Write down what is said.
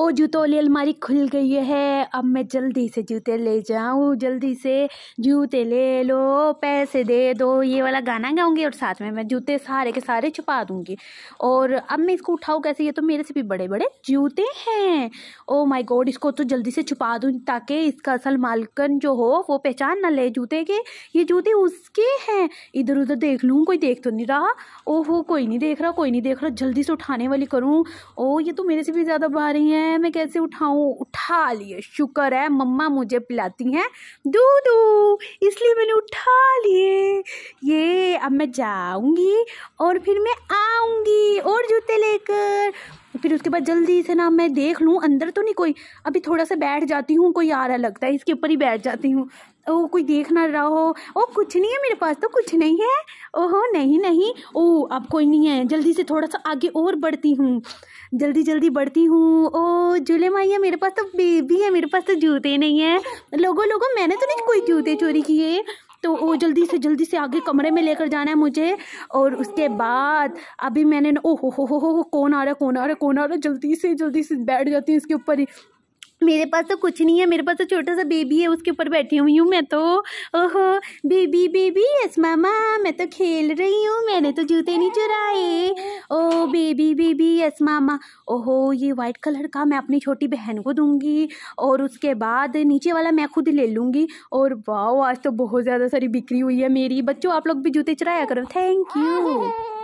ओ जूतों वाली अलमारी खुल गई है अब मैं जल्दी से जूते ले जाऊँ जल्दी से जूते ले लो पैसे दे दो ये वाला गाना गाऊँगी और साथ में मैं जूते सारे के सारे छुपा दूँगी और अब मैं इसको उठाऊँ कैसे ये तो मेरे से भी बड़े बड़े जूते हैं ओ माई गॉड इसको तो जल्दी से छुपा दूँ ताकि इसका असल मालकन जो हो वो पहचान ना ले जूते के ये जूते उसके हैं इधर उधर देख लूँ कोई देख तो नहीं रहा ओहो कोई नहीं देख रहा कोई नहीं देख रहा जल्दी से उठाने वाली करूँ ओ ये तो मेरे से भी ज़्यादा भारी हैं है मैं कैसे उठाऊं उठा लिए शुक्र है मम्मा मुझे पिलाती हैं दू इसलिए मैंने उठा लिए ये अब मैं जाऊंगी और फिर मैं आऊंगी फिर उसके बाद जल्दी से ना मैं देख लूँ अंदर तो नहीं कोई अभी थोड़ा सा बैठ जाती हूँ कोई आ रहा लगता है इसके ऊपर ही बैठ जाती हूँ ओ कोई देख ना रहा हो ओ कुछ नहीं है मेरे पास तो कुछ नहीं है ओहो नहीं नहीं ओ अब कोई नहीं है जल्दी से थोड़ा सा आगे और बढ़ती हूँ जल्दी जल्दी बढ़ती हूँ ओ झूले माइया मेरे पास तो बेबी है मेरे पास तो जूते नहीं है लोगों लोगों मैंने तो नहीं कोई जूते चोरी किए तो वो जल्दी से जल्दी से आगे कमरे में लेकर जाना है मुझे और उसके बाद अभी मैंने ओ हो हो हो हो कौन आ रहा है कौन आ रहा है कौन आ रहा है जल्दी से जल्दी से बैठ जाती हूँ इसके ऊपर ही मेरे पास तो कुछ नहीं है मेरे पास तो छोटा सा बेबी है उसके ऊपर बैठी हुई हूँ मैं तो ओहो बेबी बेबी यस मामा मैं तो खेल रही हूँ मैंने तो जूते नहीं चुराए oh baby baby yes mama ओहो ये वाइट कलर का मैं अपनी छोटी बहन को दूंगी और उसके बाद नीचे वाला मैं खुद ले लूँगी और वाह आज तो बहुत ज़्यादा सारी बिक्री हुई है मेरी बच्चों आप लोग भी जूते चराया करो थैंक यू